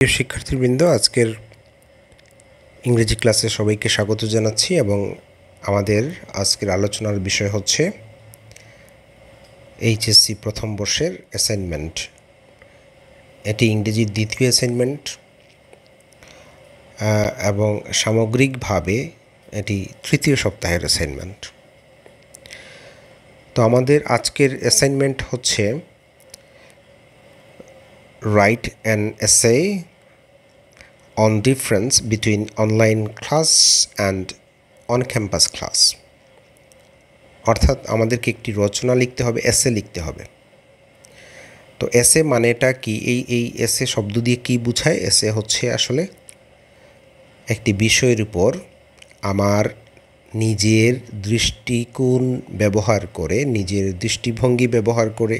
প্রিয় শিক্ষার্থীবৃন্দ আজকের ইংরেজি ক্লাসে সবাইকে স্বাগত জানাচ্ছি এবং আমাদের আজকের আলোচনার বিষয় হচ্ছে এইচএসসি প্রথম বর্ষের অ্যাসাইনমেন্ট এটি ইংরেজির দ্বিতীয় অ্যাসাইনমেন্ট এবং সামগ্রিকভাবে এটি তৃতীয় সপ্তাহের অ্যাসাইনমেন্ট তো আমাদের আজকের অ্যাসাইনমেন্ট হচ্ছে write an essay on difference between online class and on campus class অর্থাৎ আমাদেরকে একটি রচনা লিখতে হবে এসে লিখতে হবে তো এসে মানেটা কি এই এই এসে শব্দ দিয়ে কি বোঝায় এসে হচ্ছে আসলে একটি বিষয়ের উপর আমার নিজের দৃষ্টিকোণ ব্যবহার করে নিজের দৃষ্টিভঙ্গি ব্যবহার করে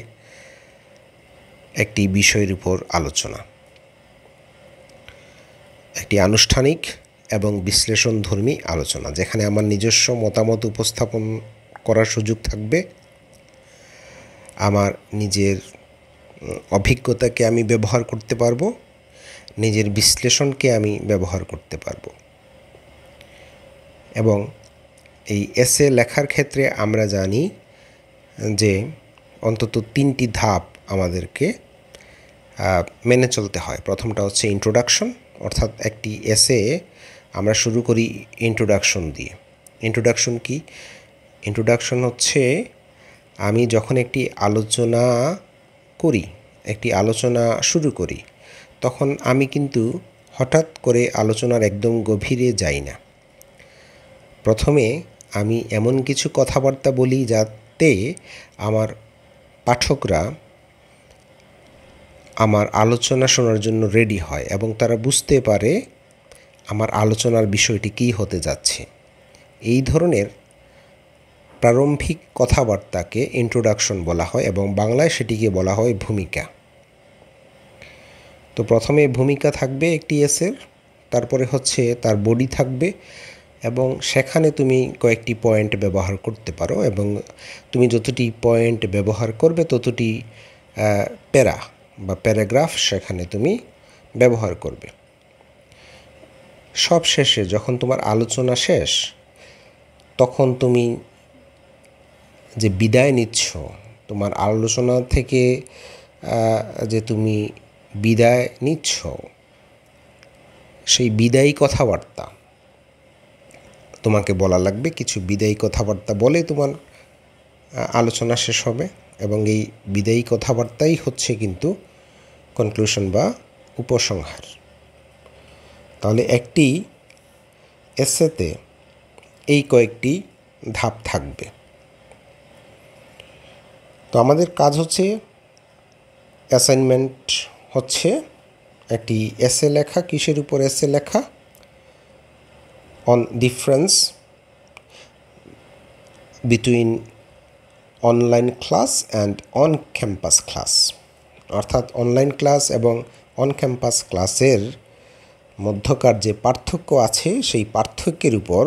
একটি বিষয়ের উপর আলোচনা একটি আনুষ্ঠানিক এবং বিশ্লেষণধর্মী আলোচনা যেখানে আমার নিজস্ব মতামত উপস্থাপন করার সুযোগ থাকবে আমার নিজের অভিজ্ঞতাকে আমি ব্যবহার করতে পারবো নিজের বিশ্লেষণকে আমি ব্যবহার করতে পারবো এবং এই এসে লেখার ক্ষেত্রে আমরা জানি যে অন্তত তিনটি ধাপ আমাদেরকে মেনে চলতে হয় প্রথমটা হচ্ছে ইন্ট্রোডাকশন অর্থাৎ একটি এসে আমরা শুরু করি ইন্ট্রোডাকশন দিয়ে ইন্ট্রোডাকশন কি ইন্ট্রোডাকশন হচ্ছে আমি যখন একটি আলোচনা করি একটি আলোচনা শুরু করি তখন আমি কিন্তু হঠাৎ করে আলোচনার একদম গভীরে যাই না প্রথমে আমি এমন কিছু কথাবার্তা বলি যাতে আমার পাঠকরা আমার আলোচনা শোনার জন্য রেডি হয় এবং তারা বুঝতে পারে আমার আলোচনার বিষয়টি কী হতে যাচ্ছে এই ধরনের প্রারম্ভিক কথাবার্তাকে ইন্ট্রোডাকশন বলা হয় এবং বাংলায় সেটিকে বলা হয় ভূমিকা তো প্রথমে ভূমিকা থাকবে একটি এসের তারপরে হচ্ছে তার বডি থাকবে এবং সেখানে তুমি কয়েকটি পয়েন্ট ব্যবহার করতে পারো এবং তুমি যতটি পয়েন্ট ব্যবহার করবে ততটি প্যারা বা প্যারাগ্রাফ সেখানে তুমি ব্যবহার করবে সব শেষে যখন তোমার আলোচনা শেষ তখন তুমি যে বিদায় নিচ্ছ তোমার আলোচনা থেকে যে তুমি বিদায় নিচ্ছ সেই বিদায়ী কথাবার্তা তোমাকে বলা লাগবে কিছু বিদায়ী কথাবার্তা বলে তোমার আলোচনা শেষ হবে এবং এই বিদায়ী কথাবার্তাই হচ্ছে কিন্তু কনক্লুশন বা উপসংহার তাহলে একটি এসেতে এই কয়েকটি ধাপ থাকবে তো আমাদের কাজ হচ্ছে অ্যাসাইনমেন্ট হচ্ছে একটি এসে লেখা কিসের উপর এসে লেখা on difference between online class and on campus class অর্থাৎ অনলাইন ক্লাস এবং অন ক্যাম্পাস ক্লাসের মধ্যকার যে পার্থক্য আছে সেই পার্থক্যের উপর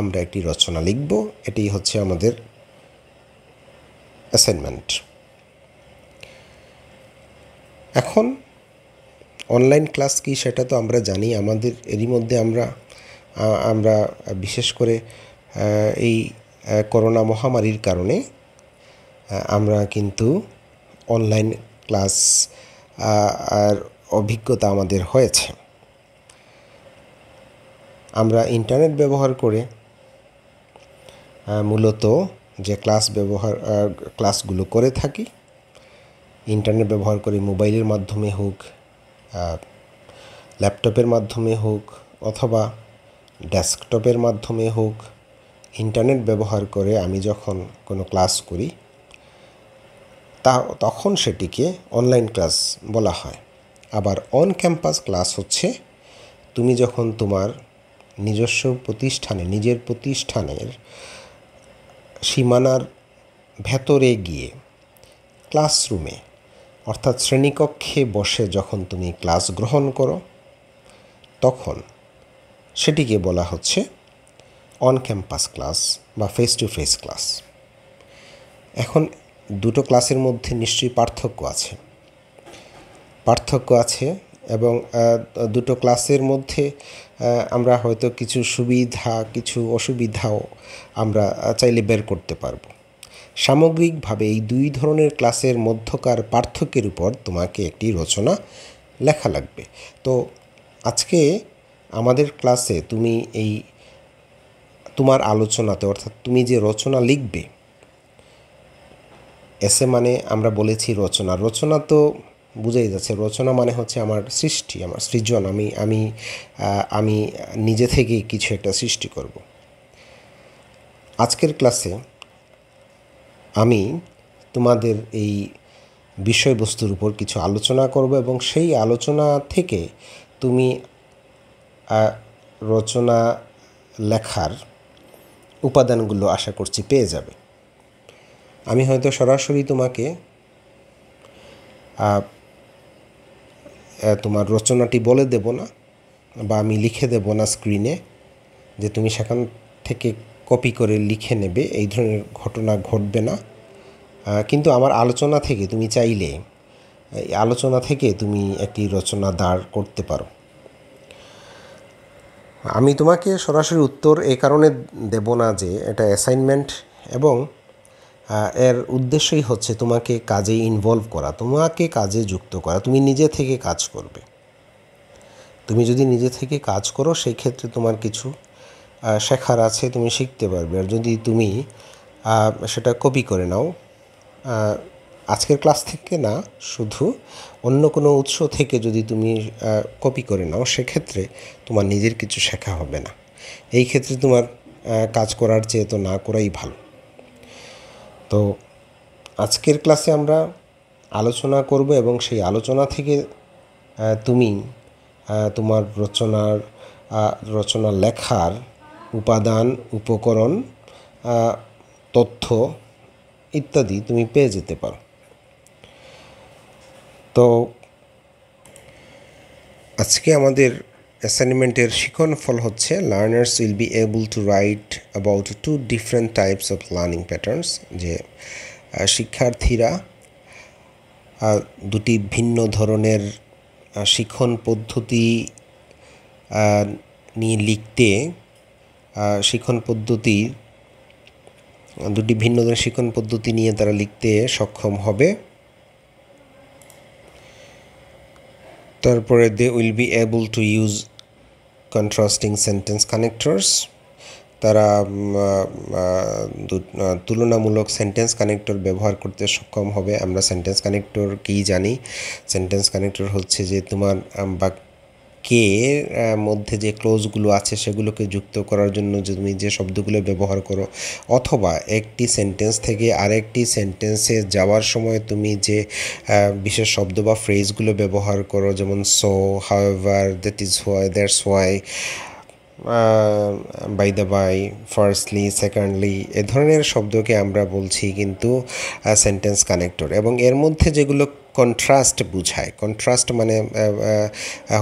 আমরা একটি রচনা লিখব এটি হচ্ছে আমাদের অ্যাসাইনমেন্ট এখন অনলাইন ক্লাস কি সেটা তো আমরা জানি আমাদের এরই মধ্যে আমরা আমরা বিশেষ করে এই করোনা মহামারীর কারণে আমরা কিন্তু অনলাইন ক্লাস আর অভিজ্ঞতা আমাদের হয়েছে আমরা ইন্টারনেট ব্যবহার করে মূলত যে ক্লাস ব্যবহার ক্লাসগুলো করে থাকি ইন্টারনেট ব্যবহার করে মোবাইলের মাধ্যমে হোক ল্যাপটপের মাধ্যমে হোক অথবা ডেস্কটপের মাধ্যমে হোক ইন্টারনেট ব্যবহার করে আমি যখন কোনো ক্লাস করি তা তখন সেটিকে অনলাইন ক্লাস বলা হয় আবার অন ক্যাম্পাস ক্লাস হচ্ছে তুমি যখন তোমার নিজস্ব প্রতিষ্ঠানে নিজের প্রতিষ্ঠানের সীমানার ভেতরে গিয়ে ক্লাসরুমে অর্থাৎ শ্রেণীকক্ষে বসে যখন তুমি ক্লাস গ্রহণ করো তখন সেটিকে বলা হচ্ছে অন ক্যাম্পাস ক্লাস বা ফেস টু ফেস ক্লাস এখন দুটো ক্লাসের মধ্যে নিশ্চয়ই পার্থক্য আছে পার্থক্য আছে এবং দুটো ক্লাসের মধ্যে আমরা হয়তো কিছু সুবিধা কিছু অসুবিধাও আমরা চাইলে বের করতে পারবো সামগ্রিকভাবে এই দুই ধরনের ক্লাসের মধ্যকার পার্থক্যের উপর তোমাকে একটি রচনা লেখা লাগবে তো আজকে আমাদের ক্লাসে তুমি এই তোমার আলোচনাতে অর্থাৎ তুমি যে রচনা লিখবে এসে মানে আমরা বলেছি রচনা রচনা তো বুঝেই যাচ্ছে রচনা মানে হচ্ছে আমার সৃষ্টি আমার সৃজন আমি আমি আমি নিজে থেকে কিছু একটা সৃষ্টি করব আজকের ক্লাসে আমি তোমাদের এই বিষয়বস্তুর উপর কিছু আলোচনা করব এবং সেই আলোচনা থেকে তুমি রচনা লেখার উপাদানগুলো আশা করছি পেয়ে যাবে আমি হয়তো সরাসরি তোমাকে তোমার রচনাটি বলে দেব না বা আমি লিখে দেব না স্ক্রিনে যে তুমি সেখান থেকে কপি করে লিখে নেবে এই ধরনের ঘটনা ঘটবে না কিন্তু আমার আলোচনা থেকে তুমি চাইলে আলোচনা থেকে তুমি একটি রচনা দাঁড় করতে পারো আমি তোমাকে সরাসরি উত্তর এ কারণে দেব না যে এটা অ্যাসাইনমেন্ট এবং এর উদ্দেশ্যই হচ্ছে তোমাকে কাজে ইনভলভ করা তোমাকে কাজে যুক্ত করা তুমি নিজে থেকে কাজ করবে তুমি যদি নিজে থেকে কাজ করো সেই ক্ষেত্রে তোমার কিছু শেখার আছে তুমি শিখতে পারবে আর যদি তুমি সেটা কপি করে নাও আজকের ক্লাস থেকে না শুধু অন্য কোনো উৎস থেকে যদি তুমি কপি করে নাও সেক্ষেত্রে তোমার নিজের কিছু শেখা হবে না এই ক্ষেত্রে তোমার কাজ করার চেয়ে তো না করাই ভালো তো আজকের ক্লাসে আমরা আলোচনা করব এবং সেই আলোচনা থেকে তুমি তোমার রচনার রচনা লেখার উপাদান উপকরণ তথ্য ইত্যাদি তুমি পেয়ে যেতে পারো তো আজকে আমাদের অ্যাসাইনমেন্টের শিখন ফল হচ্ছে learners will be able to write about two different types of learning patterns যে শিক্ষার্থীরা দুটি ভিন্ন ধরনের শিক্ষণ পদ্ধতি নিয়ে লিখতে শিক্ষণ পদ্ধতি দুটি ভিন্ন ধরনের শিক্ষণ পদ্ধতি নিয়ে তারা লিখতে সক্ষম হবে তারপরে they will be able to use contrasting sentence connectors তারা তুলনামূলক সেন্টেন্স কানেক্টর ব্যবহার করতে সক্ষম হবে আমরা সেন্টেন্স কানেক্টর কী জানি সেন্টেন্স কানেক্টর হচ্ছে যে তোমার বাক কে মধ্যে যে ক্লোজগুলো আছে সেগুলোকে যুক্ত করার জন্য তুমি যে শব্দগুলো ব্যবহার করো অথবা একটি সেন্টেন্স থেকে আরেকটি সেন্টেন্সে যাওয়ার সময় তুমি যে বিশেষ শব্দ বা ফ্রেজগুলো ব্যবহার করো যেমন so however that is why that's why by the by firstly secondly এ ধরনের শব্দকে আমরা বলছি কিন্তু সেন্টেন্স কানেক্টর এবং এর মধ্যে যেগুলো কন্ট্রাস্ট বুঝায় কন্ট্রাস্ট মানে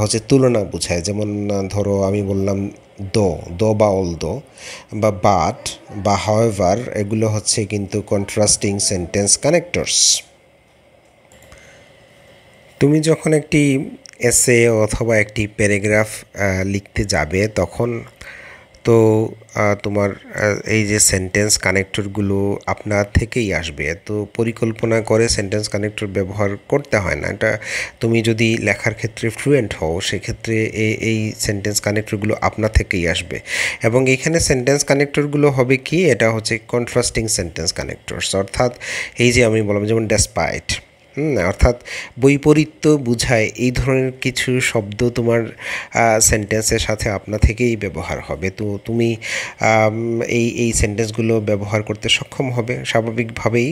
হচ্ছে তুলনা বুঝায় যেমন ধরো আমি বললাম দো দো বা অল দো বা বাট বা হাওয়েভার এগুলো হচ্ছে কিন্তু কন্ট্রাস্টিং সেন্টেন্স কানেক্টরস তুমি যখন একটি এসে অথবা একটি প্যারাগ্রাফ লিখতে যাবে তখন তো তোমার এই যে সেন্টেন্স কানেক্টরগুলো আপনার থেকেই আসবে তো পরিকল্পনা করে সেন্টেন্স কানেক্টর ব্যবহার করতে হয় না এটা তুমি যদি লেখার ক্ষেত্রে ফ্লুয়েন্ট হও সেক্ষেত্রে এই সেন্টেন্স কানেক্টরগুলো আপনার থেকেই আসবে এবং এখানে সেন্টেন্স কানেক্টরগুলো হবে কি এটা হচ্ছে কন্ট্রাস্টিং সেন্টেন্স কানেক্টরস অর্থাৎ এই যে আমি বললাম যেমন ডেসপাইট অর্থাৎ বৈপরীত্য বোঝায় এই ধরনের কিছু শব্দ তোমার সেন্টেন্সের সাথে আপনা থেকেই ব্যবহার হবে তো তুমি এই এই সেন্টেন্সগুলো ব্যবহার করতে সক্ষম হবে স্বাভাবিকভাবেই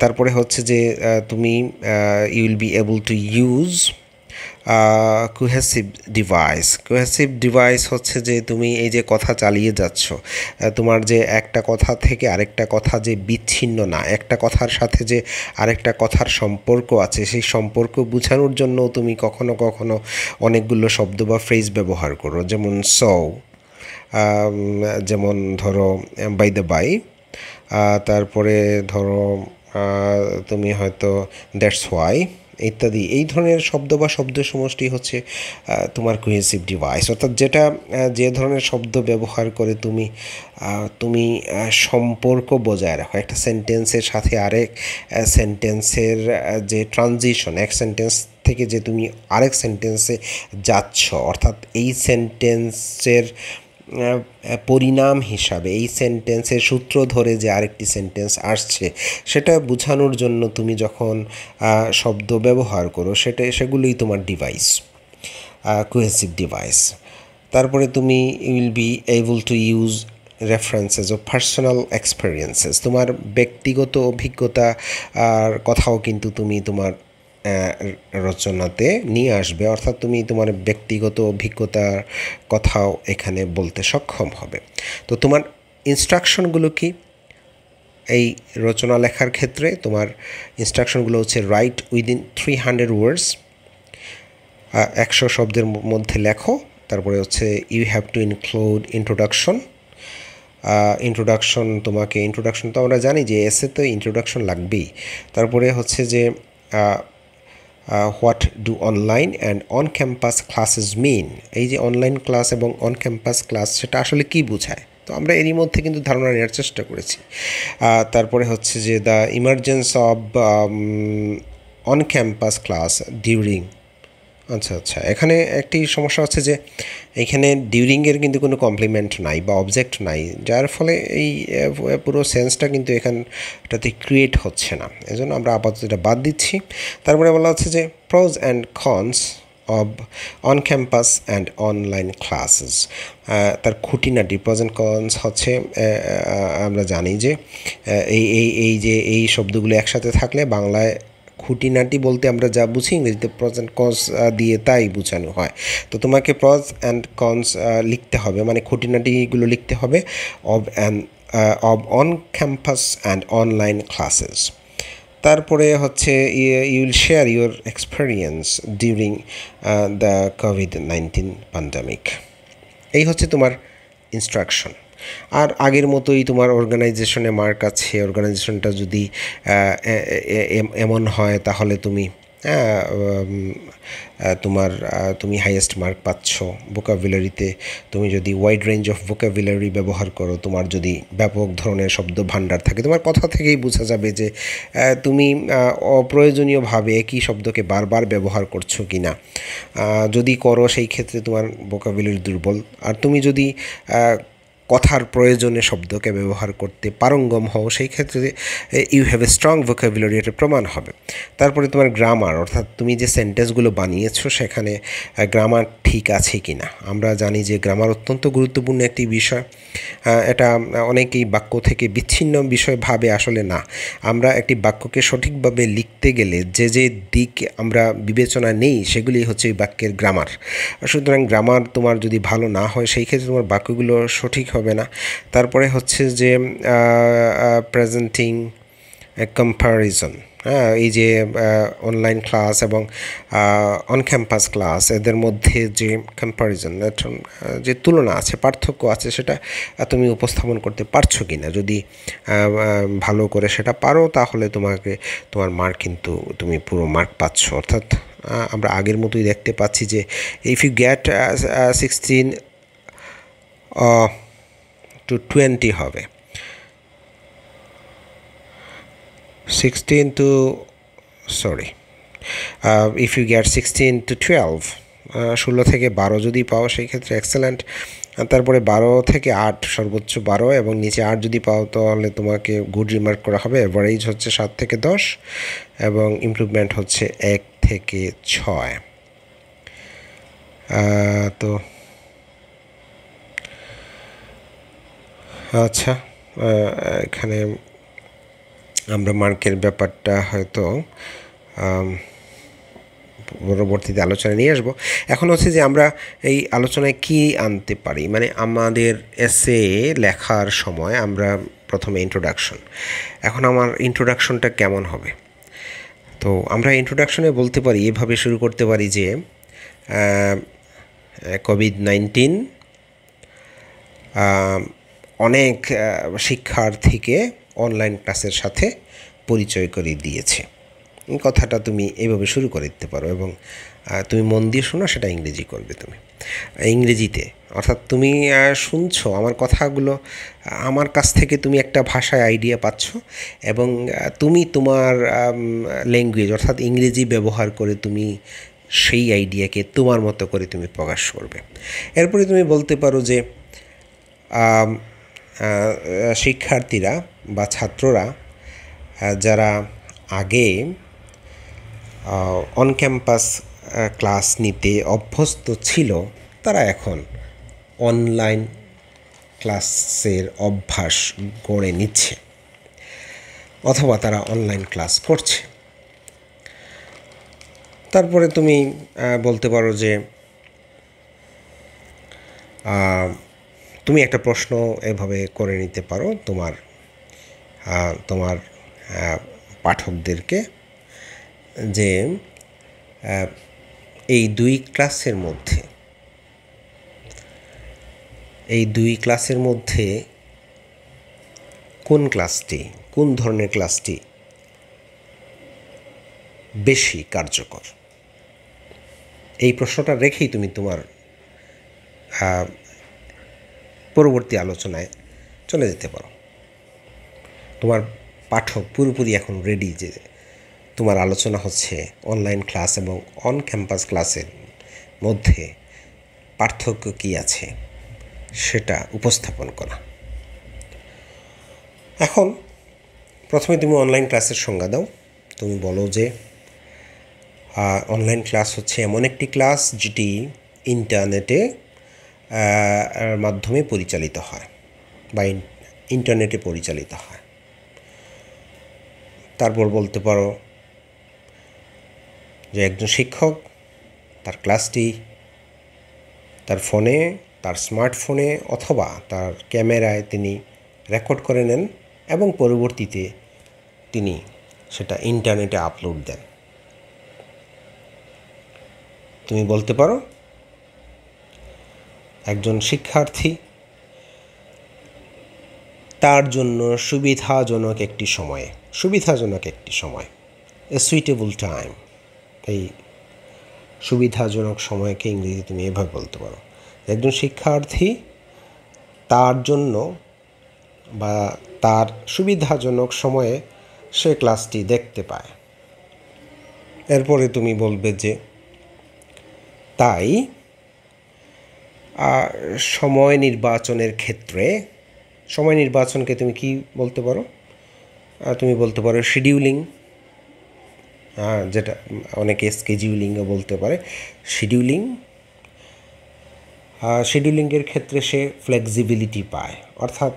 তারপরে হচ্ছে যে তুমি you be able to use cohesive device cohesive device হচ্ছে যে তুমি এই যে কথা চালিয়ে যাচ্ছ তোমার যে একটা কথা থেকে আরেকটা কথা যে বিচ্ছিন্ন না একটা কথার সাথে যে আরেকটা কথার সম্পর্ক আছে সেই সম্পর্ক বোঝানোর জন্য তুমি কখনো কখনো অনেকগুলো শব্দ বা ফ্রেজ ব্যবহার করো যেমন সৌ যেমন ধরো বাই দ্য বাই তারপরে ধরো তুমি হয়তো দ্যাটস হোয়াই ইত্যাদি এই ধরনের শব্দ বা শব্দ সমষ্টি হচ্ছে তোমার কুয়েসিভ ডিভাইস অর্থাৎ যেটা যে ধরনের শব্দ ব্যবহার করে তুমি তুমি সম্পর্ক বজায় রাখো একটা সেন্টেন্সের সাথে আরেক সেন্টেন্সের যে ট্রানজিশন এক সেন্টেন্স থেকে যে তুমি আরেক সেন্টেন্সে যাচ্ছ অর্থাৎ এই সেন্টেন্সের পরিণাম হিসাবে এই সেন্টেন্সের সূত্র ধরে যে আরেকটি সেন্টেন্স আসছে সেটা বোঝানোর জন্য তুমি যখন শব্দ ব্যবহার করো সেটা সেগুলোই তোমার ডিভাইস কোহেসিভ ডিভাইস তারপরে তুমি will be able to use references ও পার্সোনাল এক্সপেরিয়েন্সেস তোমার ব্যক্তিগত অভিজ্ঞতা আর কথাও কিন্তু তুমি তোমার রচনাতে নিয়ে আসবে অর্থাৎ তুমি তোমার ব্যক্তিগত অভিজ্ঞতার কথাও এখানে বলতে সক্ষম হবে তো তোমার ইনস্ট্রাকশনগুলো কি এই রচনা লেখার ক্ষেত্রে তোমার ইনস্ট্রাকশনগুলো হচ্ছে write within three hundred words একশো শব্দের মধ্যে লেখো তারপরে হচ্ছে you have to include introduction introduction তোমাকে ইন্ট্রোডাকশন তো আমরা জানি যে এসে তো ইন্ট্রোডাকশন লাগবেই তারপরে হচ্ছে যে what do online and on campus classes mean এই যে অনলাইন ক্লাস এবং অন ক্যাম্পাস ক্লাস সেটা আসলে কি বোঝায় তো আমরা এরই মধ্যে কিন্তু ধারণা নেওয়ার চেষ্টা করেছি তারপরে হচ্ছে যে the emergence of on campus class during আচ্ছা আচ্ছা এখানে একটি সমস্যা হচ্ছে যে এখানে ডিউরিংয়ের কিন্তু কোনো কমপ্লিমেন্ট নাই বা অবজেক্ট নাই যার ফলে এই পুরো সেন্সটা কিন্তু এখানটাতে ক্রিয়েট হচ্ছে না এজন্য আমরা আপাতত এটা বাদ দিচ্ছি তারপরে বলা হচ্ছে যে pros and cons of on campus and online classes তার খুঁটিনাটি অ্যান্ড কনস হচ্ছে আমরা জানি যে এই এই এই যে এই শব্দগুলো একসাথে থাকলে বাংলায় খুঁটিনাটি বলতে আমরা যা বুঝি ইংরেজিতে প্রজ অ্যান্ড কনস দিয়ে তাই বোঝানো হয় তো তোমাকে প্রজ অ্যান্ড কনস লিখতে হবে মানে খুঁটিনাটিগুলো লিখতে হবে of and of on campus and online classes তারপরে হচ্ছে you will share your experience during the COVID nineteen pandemic এই হচ্ছে তোমার ইনস্ট্রাকশন আর আগের মতোই তোমার অর্গানাইজেশনে মার্ক আছে অর্গানাইজেশনটা যদি এমন হয় তাহলে তুমি তোমার তুমি হাইয়েস্ট মার্ক পাচ্ছ ভোকাবুলারিতে তুমি যদি ওয়াইড রেঞ্জ অফ ভোকাবুলারি ব্যবহার করো তোমার যদি ব্যাপক ধরনের শব্দ ভাণ্ডার থাকে তোমার কথা থেকেই বোঝা যাবে যে তুমি অপ্রয়োজনীয়ভাবে একই শব্দকে বারবার ব্যবহার করছো কি না যদি করো সেই ক্ষেত্রে তোমার ভোকাবুলারি দুর্বল আর তুমি যদি কথার প্রয়োজনে শব্দকে ব্যবহার করতে পারঙ্গম হও সেই ক্ষেত্রে you have a strong vocabulary এটা প্রমাণ হবে তারপরে তোমার গ্রামার অর্থাৎ তুমি যে সেন্টেন্সগুলো বানিয়েছো সেখানে গ্রামার ঠিক আছে কি না আমরা জানি যে গ্রামার অত্যন্ত গুরুত্বপূর্ণ একটি বিষয় এটা অনেকেই বাক্য থেকে বিচ্ছিন্ন বিষয় ভাবে আসলে না আমরা একটি বাক্যকে সঠিকভাবে লিখতে গেলে যে যে দিক আমরা বিবেচনা নেই সেগুলি হচ্ছে ওই বাক্যের গ্রামার সুতরাং গ্রামার তোমার যদি ভালো না হয় সেই ক্ষেত্রে তোমার বাক্যগুলো সঠিক হবে না তারপরে হচ্ছে যে প্রেজেন্টিং কম্পারিজন হ্যাঁ এই যে অনলাইন ক্লাস এবং অন ক্যাম্পাস ক্লাস এদের মধ্যে যে কম্পারিজন যে তুলনা আছে পার্থক্য আছে সেটা তুমি উপস্থাপন করতে পারছো কি না যদি ভালো করে সেটা পারো তাহলে তোমাকে তোমার মার্ক কিন্তু তুমি পুরো মার্ক পাচ্ছ অর্থাৎ আমরা আগের মতোই দেখতে পাচ্ছি যে if you get sixteen to twenty হবে sixteen to sorry if you get sixteen to twelve ষোলো থেকে বারো যদি পাও সেই ক্ষেত্রে এক্সেলেন্ট তারপরে বারো থেকে আট সর্বোচ্চ বারো এবং নিচে আট যদি পাও তাহলে তোমাকে গুড রিমার্ক করা হবে অ্যাভারেজ হচ্ছে সাত থেকে দশ এবং ইমপ্রুভমেন্ট হচ্ছে এক থেকে ছয় তো আচ্ছা এখানে আমরা মার্কের ব্যাপারটা হয়তো পরবর্তীতে আলোচনা নিয়ে আসবো এখন হচ্ছে যে আমরা এই আলোচনায় কি আনতে পারি মানে আমাদের এসে লেখার সময় আমরা প্রথমে ইন্ট্রোডাকশন এখন আমার ইন্ট্রোডাকশনটা কেমন হবে তো আমরা ইন্ট্রোডাকশনে বলতে পারি এভাবে শুরু করতে পারি যে কোভিড নাইন্টিন অনেক শিক্ষার্থীকে অনলাইন ক্লাসের সাথে পরিচয় করে দিয়েছে কথাটা তুমি এভাবে শুরু করে দিতে পারো এবং তুমি মন দিয়ে শোনো সেটা ইংরেজি করবে তুমি ইংরেজিতে অর্থাৎ তুমি শুনছো আমার কথাগুলো আমার কাছ থেকে তুমি একটা ভাষায় আইডিয়া পাচ্ছ এবং তুমি তোমার ল্যাঙ্গুয়েজ অর্থাৎ ইংরেজি ব্যবহার করে তুমি সেই আইডিয়াকে তোমার মতো করে তুমি প্রকাশ করবে এরপরে তুমি বলতে পারো যে শিক্ষার্থীরা বা ছাত্ররা যারা আগে অন ক্যাম্পাস ক্লাস নিতে অভ্যস্ত ছিল তারা এখন অনলাইন ক্লাসের অভ্যাস গড়ে নিচ্ছে অথবা তারা অনলাইন ক্লাস করছে তারপরে তুমি বলতে পারো যে তুমি একটা প্রশ্ন এভাবে করে নিতে পারো তোমার তোমার পাঠকদেরকে যে এই দুই ক্লাসের মধ্যে এই দুই ক্লাসের মধ্যে কোন ক্লাসটি কোন ধরনের ক্লাসটি বেশি কার্যকর এই প্রশ্নটা রেখেই তুমি তোমার পরবর্তী আলোচনায় চলে যেতে পারো তোমার পাঠক পুরোপুরি এখন রেডি যে তোমার আলোচনা হচ্ছে অনলাইন ক্লাস এবং অন ক্যাম্পাস ক্লাসের মধ্যে পার্থক্য কী আছে সেটা উপস্থাপন করা এখন প্রথমে তুমি অনলাইন ক্লাসের সংজ্ঞা দাও তুমি বলো যে অনলাইন ক্লাস হচ্ছে এমন একটি ক্লাস যেটি ইন্টারনেটে মাধ্যমে পরিচালিত হয় বা ইন্টারনেটে পরিচালিত হয় তারপর বলতে পারো যে একজন শিক্ষক তার ক্লাসটি তার ফোনে তার স্মার্টফোনে অথবা তার ক্যামেরায় তিনি রেকর্ড করে নেন এবং পরবর্তীতে তিনি সেটা ইন্টারনেটে আপলোড দেন তুমি বলতে পারো একজন শিক্ষার্থী তার জন্য সুবিধাজনক একটি সময়ে সুবিধাজনক একটি সময় এ সুইটেবল টাইম এই সুবিধাজনক সময়কে ইংরেজি তুমি এভাবে বলতে পারো একজন শিক্ষার্থী তার জন্য বা তার সুবিধাজনক সময়ে সে ক্লাসটি দেখতে পায় এরপরে তুমি বলবে যে তাই সময় নির্বাচনের ক্ষেত্রে সময় নির্বাচনকে তুমি কি বলতে পারো তুমি বলতে পারো শিডিউলিং হ্যাঁ যেটা অনেকে স্কেজিউলিংও বলতে পারে শিডিউলিং শিডিউলিংয়ের ক্ষেত্রে সে ফ্লেক্সিবিলিটি পায় অর্থাৎ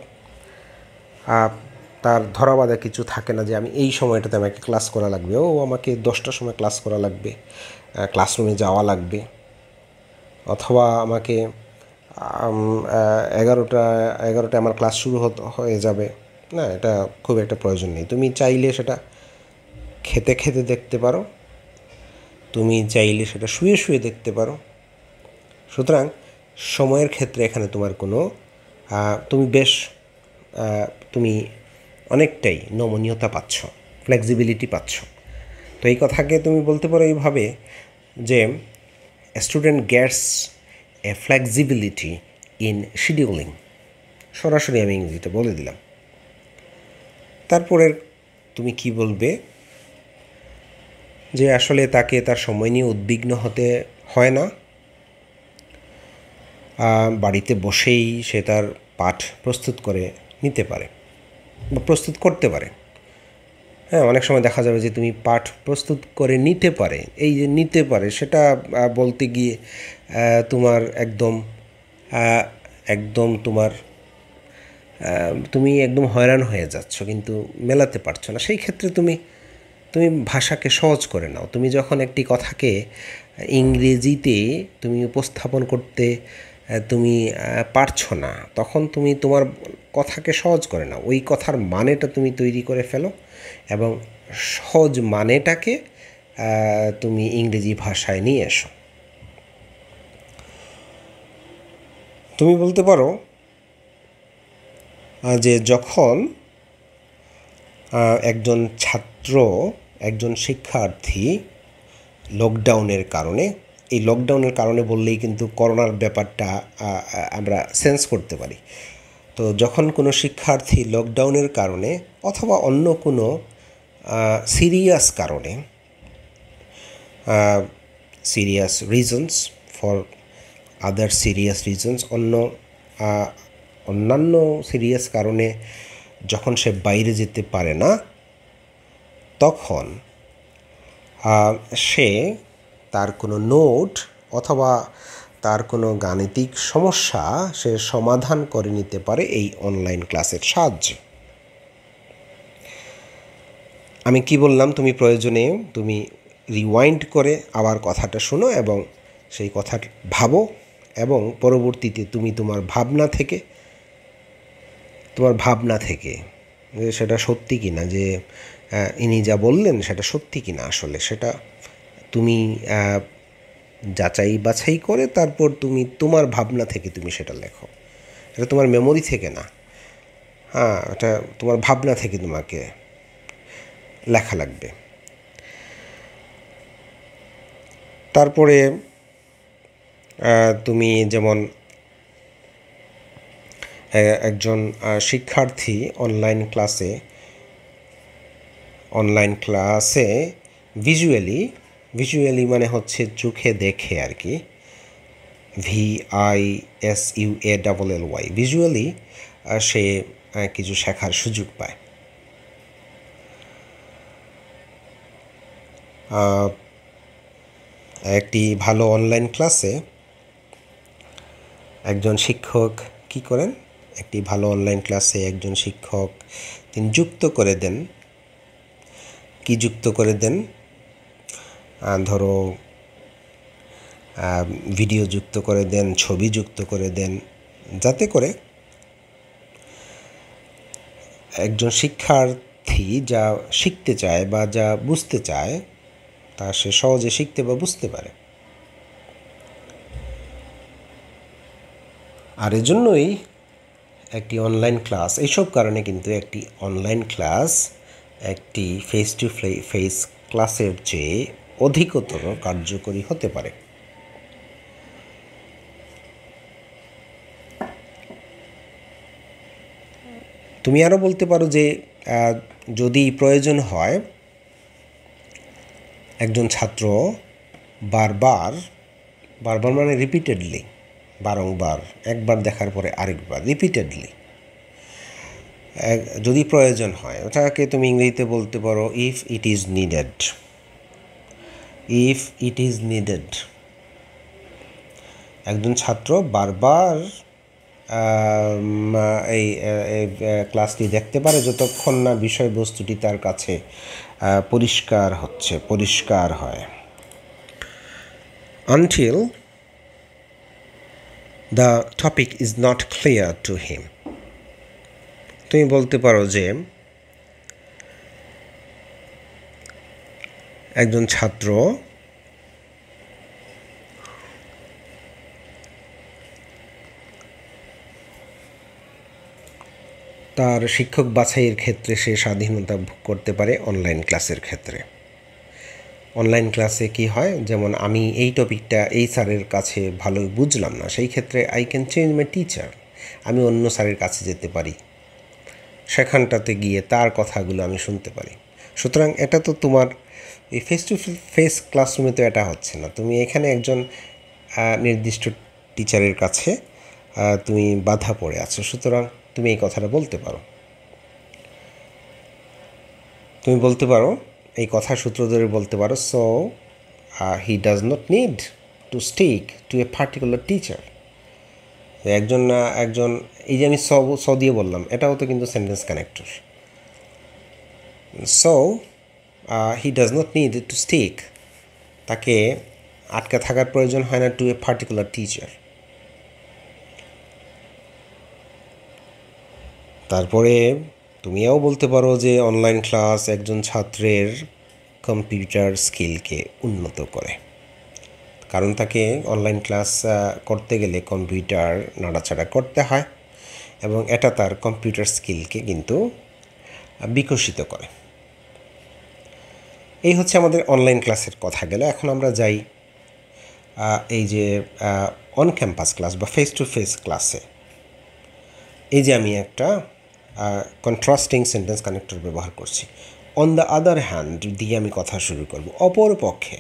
তার ধরাবাধা কিছু থাকে না যে আমি এই সময়টাতে আমাকে ক্লাস করা লাগবে ও আমাকে দশটার সময় ক্লাস করা লাগবে ক্লাসরুমে যাওয়া লাগবে অথবা আমাকে এগারোটা এগারোটা আমার ক্লাস শুরু হয়ে যাবে না এটা খুব একটা প্রয়োজন নেই তুমি চাইলে সেটা খেতে খেতে দেখতে পারো তুমি চাইলে সেটা শুয়ে শুয়ে দেখতে পারো সুতরাং সময়ের ক্ষেত্রে এখানে তোমার কোনো তুমি বেশ তুমি অনেকটাই নমনীয়তা পাচ্ছ ফ্লেক্সিবিলিটি পাচ্ছ তো এই কথাকে তুমি বলতে পারো এইভাবে যে student gets a flexibility in scheduling সরাসরি আমি ইংরেজিতে বলে দিলাম তারপরে তুমি কি বলবে যে আসলে তাকে তার সময় নিয়ে উদ্বিগ্ন হতে হয় না বাড়িতে বসেই সে তার পাঠ প্রস্তুত করে নিতে পারে বা প্রস্তুত করতে পারে হ্যাঁ অনেক সময় দেখা যাবে যে তুমি পাঠ প্রস্তুত করে নিতে পারে এই যে নিতে পারে সেটা বলতে গিয়ে তোমার একদম একদম তোমার তুমি একদম হয়রান হয়ে যাচ্ছ কিন্তু মেলাতে পারছো না সেই ক্ষেত্রে তুমি তুমি ভাষাকে সহজ করে নাও তুমি যখন একটি কথাকে ইংরেজিতে তুমি উপস্থাপন করতে তুমি পারছো না তখন তুমি তোমার কথাকে সহজ করে নাও ওই কথার মানেটা তুমি তৈরি করে ফেলো এবং সহজ মানেটাকে তুমি ইংরেজি ভাষায় নিয়ে এসো তুমি বলতে পারো যে যখন একজন ছাত্র একজন শিক্ষার্থী লকডাউনের কারণে এই লকডাউনের কারণে বললেই কিন্তু করোনার ব্যাপারটা আমরা সেন্স করতে পারি তো যখন কোনো শিক্ষার্থী লকডাউনের কারণে অথবা অন্য কোনো সিরিয়াস কারণে serious reasons for other serious reasons অন্য অন্যান্য সিরিয়াস কারণে যখন সে বাইরে যেতে পারে না তখন সে তার কোনো নোট অথবা তার কোনো গাণিতিক সমস্যা সে সমাধান করে নিতে পারে এই অনলাইন ক্লাসের সাহায্যে আমি কি বললাম তুমি প্রয়োজনে তুমি রিওয়াইন্ড করে আবার কথাটা শোনো এবং সেই কথা ভাবো এবং পরবর্তীতে তুমি তোমার ভাবনা থেকে তোমার ভাবনা থেকে যে সেটা সত্যি কি না যে ইনি যা বললেন সেটা সত্যি কি না আসলে সেটা তুমি যাচাই বাছাই করে তারপর তুমি তোমার ভাবনা থেকে তুমি সেটা লেখো এটা তোমার মেমোরি থেকে না হ্যাঁ এটা তোমার ভাবনা থেকে তোমাকে লেখা লাগবে তারপরে তুমি যেমন একজন শিক্ষার্থী অনলাইন ক্লাসে অনলাইন ক্লাসে ভিজুয়ালি ভিজুয়ালি মানে হচ্ছে চোখে দেখে আর কি V I S U A double L Y visually সে কিছু শেখার সুযোগ পায় একটি ভালো অনলাইন ক্লাসে একজন শিক্ষক কি করেন একটি ভালো অনলাইন ক্লাসে একজন শিক্ষক তিনি যুক্ত করে দেন কি যুক্ত করে দেন ধরো ভিডিও যুক্ত করে দেন ছবি যুক্ত করে দেন যাতে করে একজন শিক্ষার্থী যা শিখতে চায় বা যা বুঝতে চায় তা সে সহজে শিখতে বা বুঝতে পারে আর এজন্যই একটি অনলাইন ক্লাস এইসব কারণে কিন্তু একটি অনলাইন ক্লাস একটি ফেস টু ফেস ক্লাসের চেয়ে অধিকতর কার্যকরী হতে পারে তুমি আরও বলতে পারো যে যদি প্রয়োজন হয় একজন ছাত্র বারবার বারবার মানে রিপিটেডলি বারংবার একবার দেখার পরে আরেকবার রিপিটেডলি যদি প্রয়োজন হয় ওটাকে তুমি ইংরেজিতে বলতে পারো if it is needed if it is needed একজন ছাত্র বারবার এই ক্লাসটি দেখতে পারে যতক্ষণ না বিষয়বস্তুটি তার কাছে পরিষ্কার হচ্ছে পরিষ্কার হয় until the topic is not clear to him তুমি বলতে পারো যে একজন ছাত্র তার শিক্ষক বাছাইয়ের ক্ষেত্রে সে স্বাধীনতা ভোগ করতে পারে অনলাইন ক্লাসের ক্ষেত্রে অনলাইন ক্লাসে কি হয় যেমন আমি এই টপিকটা এই স্যারের কাছে ভালো বুঝলাম না সেই ক্ষেত্রে I can change my teacher আমি অন্য স্যারের কাছে যেতে পারি সেখানটাতে গিয়ে তার কথাগুলো আমি শুনতে পারি সুতরাং এটা তো তোমার এই ফেস টু ফেস ক্লাসরুমে তো এটা হচ্ছে না তুমি এখানে একজন নির্দিষ্ট টিচারের কাছে তুমি বাধা পড়ে আছো সুতরাং তুমি এই কথাটা বলতে পারো তুমি বলতে পারো এই কথা সূত্র ধরে বলতে পারো so he does not need to stick to a particular teacher একজন না একজন এই যে আমি স স দিয়ে বললাম এটাও তো কিন্তু sentence connector so he does not need to stick তাকে আটকে থাকার প্রয়োজন হয় না টু এ পার্টিকুলার টিচার তারপরে তুমিও বলতে পারো যে অনলাইন ক্লাস একজন ছাত্রের কম্পিউটার স্কিলকে উন্নত করে কারণ তাকে অনলাইন ক্লাস করতে গেলে কম্পিউটার নাড়াচাড়া করতে হয় এবং এটা তার কম্পিউটার স্কিলকে কিন্তু বিকশিত করে এই হচ্ছে আমাদের অনলাইন ক্লাসের কথা গেল এখন আমরা যাই এই যে অন ক্যাম্পাস ক্লাস বা ফেস টু ফেস ক্লাসে এই যে আমি একটা কন্ট্রাস্টিং সেন্টেন্স কানেক্টর ব্যবহার করছি অন দ্য আদার হ্যান্ড দিয়ে আমি কথা শুরু করব অপর পক্ষে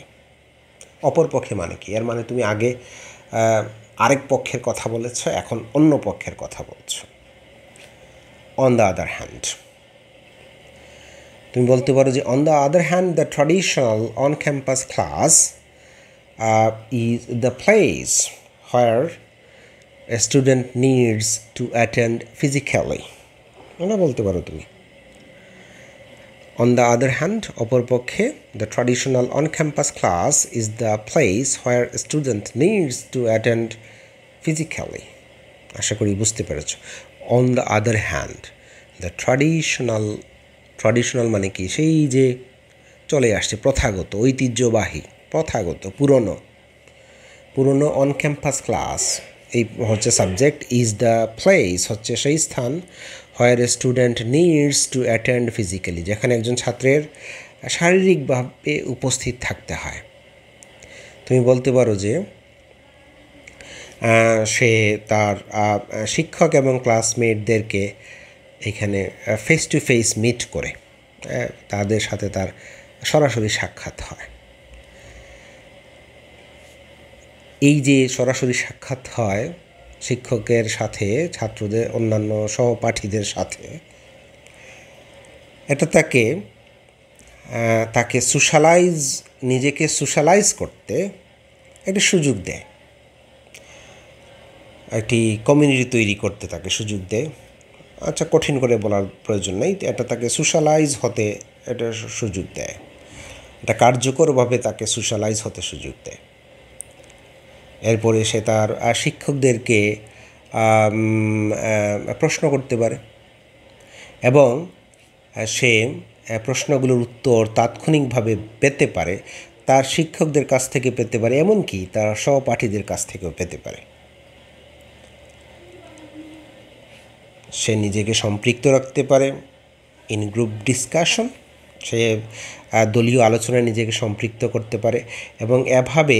অপর পক্ষে মানে কি এর মানে তুমি আগে আরেক পক্ষের কথা বলেছ এখন অন্য পক্ষের কথা বলছো অন দ্য আদার হ্যান্ড তুমি বলতে পারো যে on the other hand the traditional on campus class is the place where student needs to attend physically physically বলতে পারো তুমি অন দ্য আদার হ্যান্ড অপরপক্ষে the traditional on campus class is the place where student needs to attend physically আশা করি বুঝতে পেরেছ on the other hand the traditional traditional মানে কি সেই যে চলে আসছে প্রথাগত ঐতিহ্যবাহী প্রথাগত পুরনো পুরনো অন ক্যাম্পাস ক্লাস এই হচ্ছে সাবজেক্ট ইজ দ্য প্লেস হচ্ছে সেই স্থান where a student needs to attend physically যেখানে একজন ছাত্রের শারীরিকভাবে উপস্থিত থাকতে হয় তুমি বলতে পারো যে সে তার শিক্ষক এবং ক্লাসমেটদেরকে এখানে ফেস টু ফেস মিট করে তাদের সাথে তার সরাসরি সাক্ষাৎ হয় এই যে সরাসরি সাক্ষাৎ হয় শিক্ষকের সাথে ছাত্রদের অন্যান্য সহপাঠীদের সাথে এটা তাকে তাকে সোশ্যালাইজ নিজেকে সোশ্যালাইজ করতে একটা সুযোগ দেয় একটি কমিউনিটি তৈরি করতে তাকে সুযোগ দেয় আচ্ছা কঠিন করে বলার প্রয়োজন নেই এটা তাকে সোশ্যালাইজ হতে এটা সুযোগ দেয় এটা কার্যকরভাবে তাকে সোশ্যালাইজ হতে সুযোগ দেয় এরপরে সে তার শিক্ষকদেরকে প্রশ্ন করতে পারে এবং সে প্রশ্নগুলোর উত্তর তাৎক্ষণিকভাবে পেতে পারে তার শিক্ষকদের কাছ থেকে পেতে পারে এমনকি তার সহপাঠীদের কাছ থেকেও পেতে পারে সে নিজেকে সম্পৃক্ত রাখতে পারে ইন গ্রুপ ডিসকাশন সে দলীয় আলোচনায় নিজেকে সম্পৃক্ত করতে পারে এবং এভাবে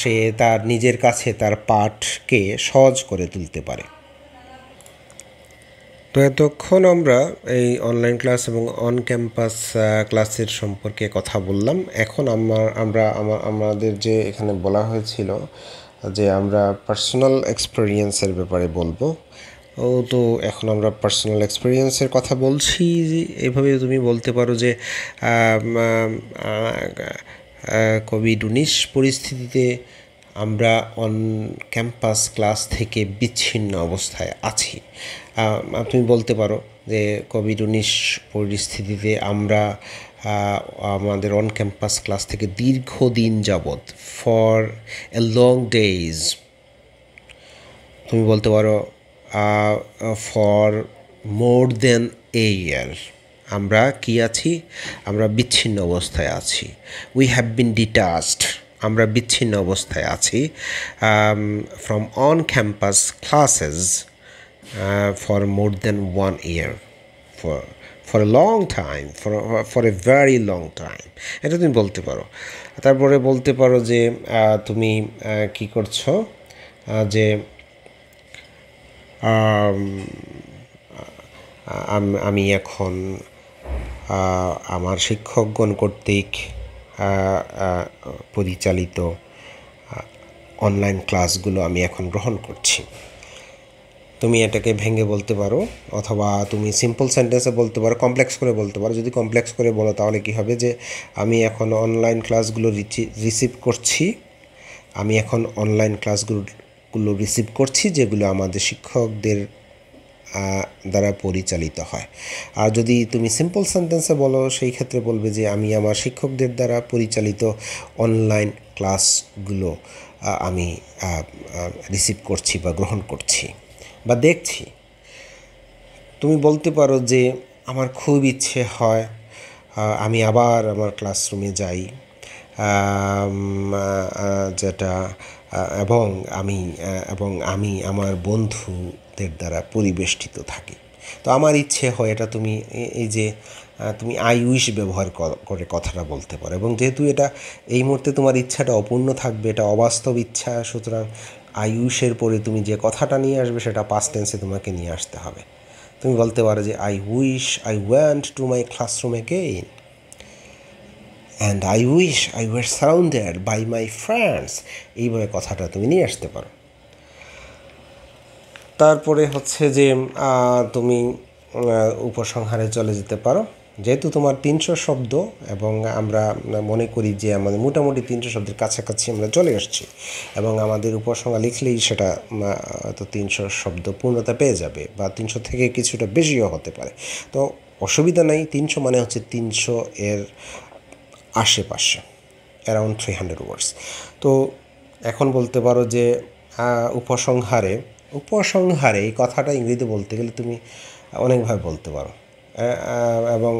সে তার নিজের কাছে তার পাঠকে সহজ করে তুলতে পারে তো এতক্ষণ আমরা এই অনলাইন ক্লাস এবং অন ক্যাম্পাস ক্লাসের সম্পর্কে কথা বললাম এখন আমার আমরা আমাদের যে এখানে বলা হয়েছিল যে আমরা পার্সোনাল এক্সপিরিয়েন্সের ব্যাপারে বলবো ও তো এখন আমরা পার্সোনাল এক্সপিরিয়েন্সের কথা বলছি এভাবে তুমি বলতে পারো যে কোভিড উনিশ পরিস্থিতিতে আমরা অন ক্যাম্পাস ক্লাস থেকে বিচ্ছিন্ন অবস্থায় আছি তুমি বলতে পারো যে কোভিড উনিশ পরিস্থিতিতে আমরা আমাদের অন ক্যাম্পাস ক্লাস থেকে দীর্ঘদিন যাবৎ ফর এ লং ডেইজ তুমি বলতে পারো ফর মোর দেন এ ইয়ার আমরা কি আছি আমরা বিচ্ছিন্ন অবস্থায় আছি উই হ্যাভ বিন ডিটাস্ট আমরা বিচ্ছিন্ন অবস্থায় আছি from on campus classes for more than one year for for a long time for for a very long time এটা তুমি বলতে পারো তারপরে বলতে পারো যে তুমি কি করছো যে আমি এখন আমার শিক্ষকগণ কর্তৃক পরিচালিত অনলাইন ক্লাসগুলো আমি এখন গ্রহণ করছি তুমি এটাকে ভেঙে বলতে পারো অথবা তুমি সিম্পল সেন্টেন্সে বলতে পারো কমপ্লেক্স করে বলতে পারো যদি কমপ্লেক্স করে বলো তাহলে কি হবে যে আমি এখন অনলাইন ক্লাসগুলো রিসিভ করছি আমি এখন অনলাইন ক্লাসগুলো গুলো রিসিভ করছি যেগুলো আমাদের শিক্ষকদের দ্বারা পরিচালিত হয় আর যদি তুমি সিম্পল সেন্টেন্সে বলো সেই ক্ষেত্রে বলবে যে আমি আমার শিক্ষকদের দ্বারা পরিচালিত অনলাইন ক্লাসগুলো আমি রিসিভ করছি বা গ্রহণ করছি বা দেখছি তুমি বলতে পারো যে আমার খুব ইচ্ছে হয় আমি আবার আমার ক্লাসরুমে যাই যেটা এবং আমি এবং আমি আমার বন্ধুদের দ্বারা পরিবেষ্টিত থাকি তো আমার ইচ্ছে হয় এটা তুমি এই যে তুমি আই উইশ ব্যবহার করে কথাটা বলতে পারো এবং যেহেতু এটা এই মুহূর্তে তোমার ইচ্ছাটা অপূর্ণ থাকবে এটা অবাস্তব ইচ্ছা সুতরাং আই উইশের পরে তুমি যে কথাটা নিয়ে আসবে সেটা পাস্ট টেন্সে তোমাকে নিয়ে আসতে হবে তুমি বলতে পারো যে I wish I want to my classroom again and I wish I were surrounded by my friends এইভাবে কথাটা তুমি নিয়ে আসতে পারো তারপরে হচ্ছে যে তুমি উপসংহারে চলে যেতে পারো যেহেতু তোমার তিনশো শব্দ এবং আমরা মনে করি যে আমাদের মোটামুটি তিনশো শব্দের কাছাকাছি আমরা চলে আসছি এবং আমাদের উপসংহার লিখলেই সেটা তো তিনশো শব্দ পূর্ণতা পেয়ে যাবে বা তিনশো থেকে কিছুটা বেশিও হতে পারে তো অসুবিধা নাই তিনশো মানে হচ্ছে তিনশো এর আশেপাশে অ্যারাউন্ড থ্রি হান্ড্রেড ওয়ার্ডস তো এখন বলতে পারো যে উপসংহারে উপসংহারে এই কথাটা ইংরেজিতে বলতে গেলে তুমি অনেকভাবে বলতে পারো এবং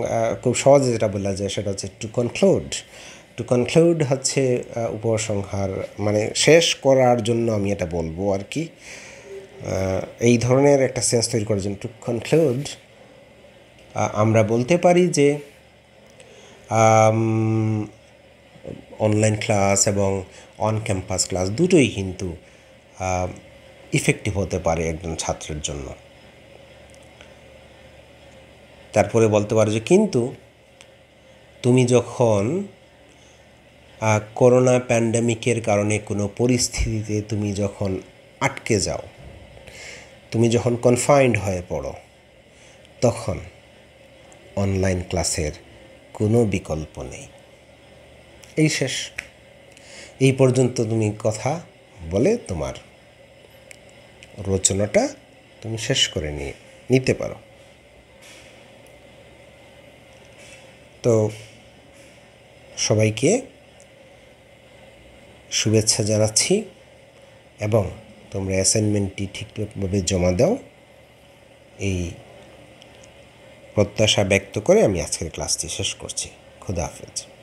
খুব সহজে যেটা বললা যে সেটা হচ্ছে টু কনক্লুড টু কনক্লুড হচ্ছে উপসংহার মানে শেষ করার জন্য আমি এটা বলবো আর কি এই ধরনের একটা সেন্স তৈরি করার জন্য টু কনক্লুড আমরা বলতে পারি যে অনলাইন um, ক্লাস এবং অন ক্যাম্পাস ক্লাস দুটোই কিন্তু ইফেক্টিভ um, হতে পারে একজন ছাত্রের জন্য তারপরে বলতে পারো যে কিন্তু তুমি যখন করোনা প্যান্ডামিকের কারণে কোনো পরিস্থিতিতে তুমি যখন আটকে যাও তুমি যখন কনফাইন্ড হয়ে পড়ো তখন অনলাইন ক্লাসের কোনো বিকল্প নেই এই শেষ এই পর্যন্ত তুমি কথা বলে তোমার রচনাটা তুমি শেষ করে নিয়ে নিতে পারো তো সবাইকে শুভেচ্ছা জানাচ্ছি এবং তোমরা অ্যাসাইনমেন্টটি ঠিকঠাকভাবে জমা দাও এই প্রত্যাশা ব্যক্ত করে আমি আজকের ক্লাসটি শেষ করছি খুদা হাফিজ